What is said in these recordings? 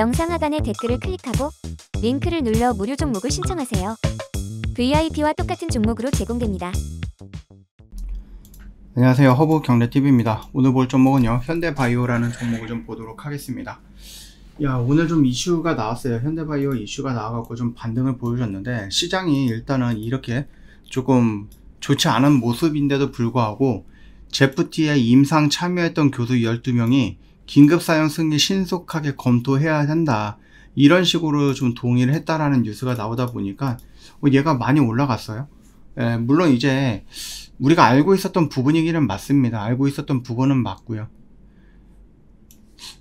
영상 하단의 댓글을 클릭하고 링크를 눌러 무료 종목을 신청하세요. VIP와 똑같은 종목으로 제공됩니다. 안녕하세요. 허브 경례 t v 입니다 오늘 볼 종목은요. 현대바이오라는 종목을 좀 보도록 하겠습니다. 야 오늘 좀 이슈가 나왔어요. 현대바이오 이슈가 나와갖고 좀 반등을 보여줬는데 시장이 일단은 이렇게 조금 좋지 않은 모습인데도 불구하고 제프티에 임상 참여했던 교수 12명이 긴급 사용 승인 신속하게 검토해야 한다. 이런 식으로 좀 동의를 했다라는 뉴스가 나오다 보니까 어, 얘가 많이 올라갔어요. 예, 물론 이제 우리가 알고 있었던 부분이기는 맞습니다. 알고 있었던 부분은 맞고요.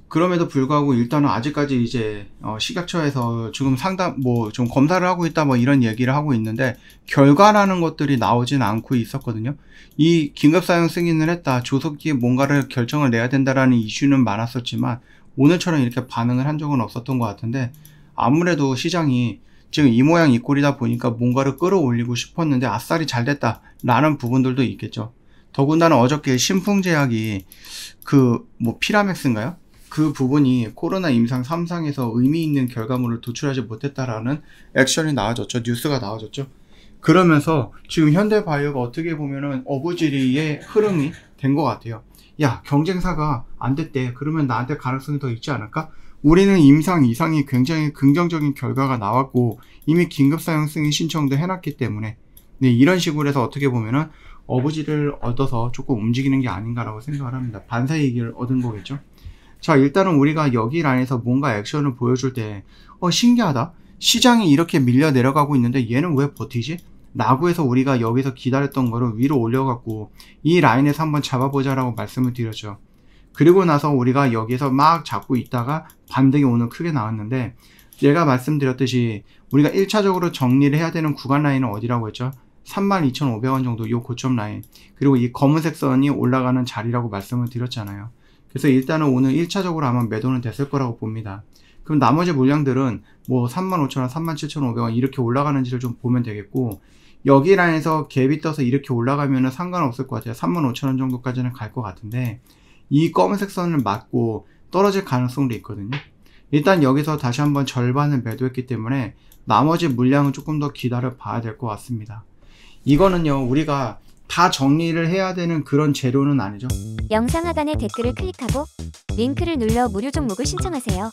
그럼에도 불구하고 일단은 아직까지 이제 어 식약처에서 지금 상담 뭐 좀 검사를 하고 있다 뭐 이런 얘기를 하고 있는데 결과라는 것들이 나오진 않고 있었거든요. 이 긴급 사용 승인을 했다 조속히 뭔가를 결정을 내야 된다라는 이슈는 많았었지만 오늘처럼 이렇게 반응을 한 적은 없었던 것 같은데 아무래도 시장이 지금 이 모양 이 꼴이다 보니까 뭔가를 끌어올리고 싶었는데 아싸리 잘 됐다라는 부분들도 있겠죠. 더군다나 어저께 신풍제약이 그 뭐 피라맥스인가요? 그 부분이 코로나 임상 3상에서 의미 있는 결과물을 도출하지 못했다라는 액션이 나와졌죠. 뉴스가 나와졌죠. 그러면서 지금 현대바이오가 어떻게 보면은 어부지리의 흐름이 된 것 같아요. 야, 경쟁사가 안 됐대. 그러면 나한테 가능성이 더 있지 않을까? 우리는 임상 이상이 굉장히 긍정적인 결과가 나왔고 이미 긴급사용 승인 신청도 해놨기 때문에 네, 이런 식으로 해서 어떻게 보면은 어부지를 얻어서 조금 움직이는 게 아닌가라고 생각을 합니다. 반사 얘기를 얻은 거겠죠. 자, 일단은 우리가 여기 라인에서 뭔가 액션을 보여줄 때, 어, 신기하다. 시장이 이렇게 밀려 내려가고 있는데 얘는 왜 버티지? 라고해서 우리가 여기서 기다렸던 거를 위로 올려갖고 이 라인에서 한번 잡아보자라고 말씀을 드렸죠. 그리고 나서 우리가 여기서 막 잡고 있다가 반등이 오늘 크게 나왔는데 제가 말씀드렸듯이 우리가 1차적으로 정리를 해야 되는 구간 라인은 어디라고 했죠? 32,500원 정도 이 고점 라인 그리고 이 검은색 선이 올라가는 자리라고 말씀을 드렸잖아요. 그래서 일단은 오늘 1차적으로 아마 매도는 됐을 거라고 봅니다. 그럼 나머지 물량들은 뭐 35,000원, 37,500원 이렇게 올라가는지를 좀 보면 되겠고 여기 라인에서 갭이 떠서 이렇게 올라가면 상관없을 것 같아요. 35,000원 정도까지는 갈 것 같은데 이 검은색 선을 맞고 떨어질 가능성도 있거든요. 일단 여기서 다시 한번 절반을 매도했기 때문에 나머지 물량은 조금 더 기다려 봐야 될 것 같습니다. 이거는요 우리가 다 정리를 해야 되는 그런 재료는 아니죠. 영상 하단의 댓글을 클릭하고 링크를 눌러 무료 종목을 신청하세요.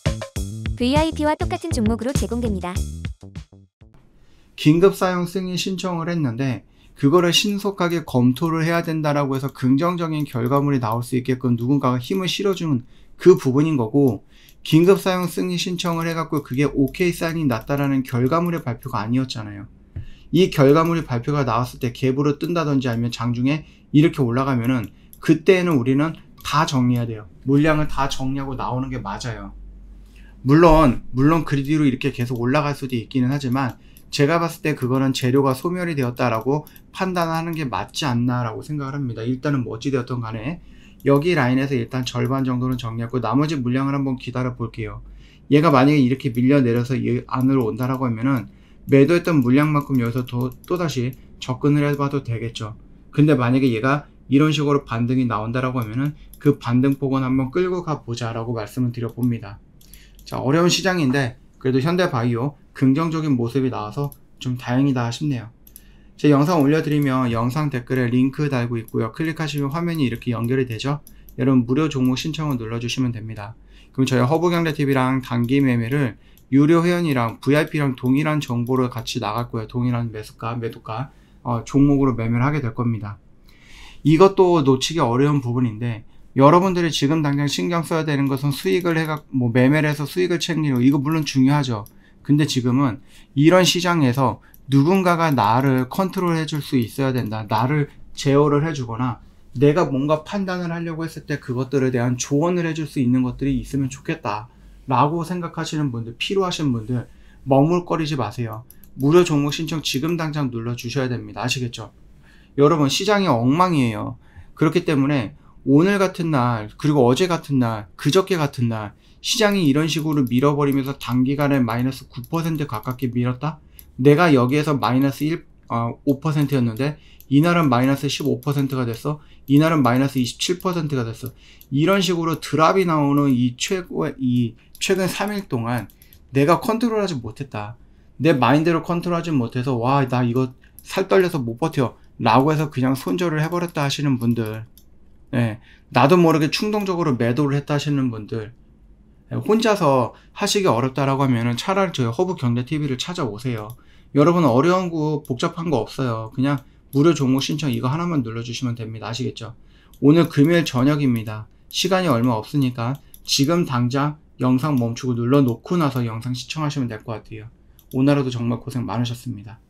VIP와 똑같은 종목으로 제공됩니다. 긴급 사용 승인 신청을 했는데 그거를 신속하게 검토를 해야 된다라고 해서 긍정적인 결과물이 나올 수 있게끔 누군가가 힘을 실어주는 그 부분인 거고 긴급 사용 승인 신청을 해갖고 그게 오케 사인이 났다라는 결과물의 발표가 아니었잖아요. 이 결과물이 발표가 나왔을 때 갭으로 뜬다든지 아니면 장중에 이렇게 올라가면은 그때는 우리는 다 정리해야 돼요. 물량을 다 정리하고 나오는 게 맞아요. 물론 물론 그 뒤로 이렇게 계속 올라갈 수도 있기는 하지만 제가 봤을 때 그거는 재료가 소멸이 되었다라고 판단하는 게 맞지 않나라고 생각을 합니다. 일단은 뭐 어찌되었던 간에 여기 라인에서 일단 절반 정도는 정리하고 나머지 물량을 한번 기다려 볼게요. 얘가 만약에 이렇게 밀려 내려서 안으로 온다라고 하면은 매도했던 물량만큼 여기서 도, 또다시 접근을 해봐도 되겠죠. 근데 만약에 얘가 이런 식으로 반등이 나온다라고 하면은 그 반등폭은 한번 끌고 가보자라고 말씀을 드려봅니다. 자, 어려운 시장인데 그래도 현대바이오 긍정적인 모습이 나와서 좀 다행이다 싶네요. 제 영상 올려드리면 영상 댓글에 링크 달고 있고요. 클릭하시면 화면이 이렇게 연결이 되죠. 여러분 무료 종목 신청을 눌러주시면 됩니다. 그럼 저희 허브경제TV랑 단기 매매를 유료 회원이랑 VIP랑 동일한 정보를 같이 나갈 거예요. 동일한 매수가, 매도가 어, 종목으로 매매를 하게 될 겁니다. 이것도 놓치기 어려운 부분인데 여러분들이 지금 당장 신경 써야 되는 것은 수익을 해가 뭐 매매를 해서 수익을 챙기고 이거 물론 중요하죠. 근데 지금은 이런 시장에서 누군가가 나를 컨트롤 해줄 수 있어야 된다. 나를 제어를 해주거나 내가 뭔가 판단을 하려고 했을 때 그것들에 대한 조언을 해줄 수 있는 것들이 있으면 좋겠다. 라고 생각하시는 분들, 필요하신 분들 머물거리지 마세요. 무료 종목 신청 지금 당장 눌러주셔야 됩니다. 아시겠죠? 여러분 시장이 엉망이에요. 그렇기 때문에 오늘 같은 날, 그리고 어제 같은 날, 그저께 같은 날 시장이 이런 식으로 밀어버리면서 단기간에 마이너스 9% 가깝게 밀었다? 내가 여기에서 마이너스 1, 5%였는데 아, 이날은 마이너스 15%가 됐어. 이날은 마이너스 27%가 됐어. 이런 식으로 드랍이 나오는 이 최고의 이 최근 3일 동안 내가 컨트롤하지 못했다. 내 마인드로 컨트롤하지 못해서 와 나 이거 살 떨려서 못 버텨 라고 해서 그냥 손절을 해버렸다 하시는 분들 예, 나도 모르게 충동적으로 매도를 했다 하시는 분들 예, 혼자서 하시기 어렵다라고 하면은 차라리 저희 허브 경제 TV를 찾아오세요. 여러분 어려운 거 복잡한 거 없어요. 그냥 무료 종목 신청 이거 하나만 눌러주시면 됩니다. 아시겠죠? 오늘 금요일 저녁입니다. 시간이 얼마 없으니까 지금 당장 영상 멈추고 눌러놓고 나서 영상 시청하시면 될 것 같아요. 오늘 하루도 정말 고생 많으셨습니다.